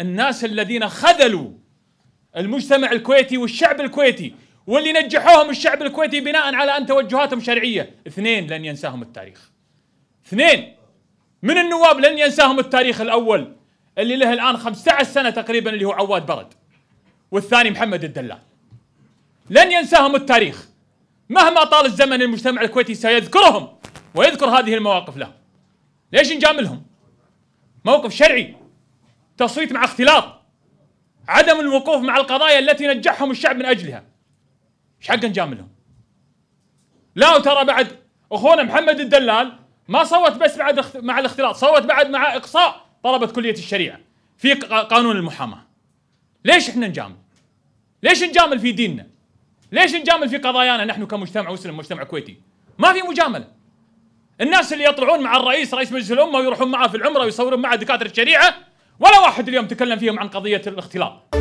الناس الذين خذلوا المجتمع الكويتي والشعب الكويتي واللي نجحوهم الشعب الكويتي بناء على ان توجهاتهم شرعيه، اثنين لن ينساهم التاريخ. اثنين من النواب لن ينساهم التاريخ الاول اللي له الان 15 سنه تقريبا اللي هو عواد برد. والثاني محمد الدلال. لن ينساهم التاريخ. مهما طال الزمن المجتمع الكويتي سيذكرهم ويذكر هذه المواقف له. ليش نجاملهم؟ موقف شرعي تصويت مع اختلاط عدم الوقوف مع القضايا التي نجحهم الشعب من اجلها ايش حق نجاملهم لا وترى بعد اخونا محمد الدلال ما صوت بس بعد مع الاختلاط صوت بعد مع اقصاء طلبه كليه الشريعه في قانون المحاماه ليش احنا نجامل ليش نجامل في ديننا ليش نجامل في قضايانا نحن كمجتمع مسلم مجتمع كويتي ما في مجامله الناس اللي يطلعون مع الرئيس رئيس مجلس الامه ويروحون معه في العمره ويصورون معه دكاتره الشريعه ولا واحد اليوم تكلم فيهم عن قضيه الاختلاط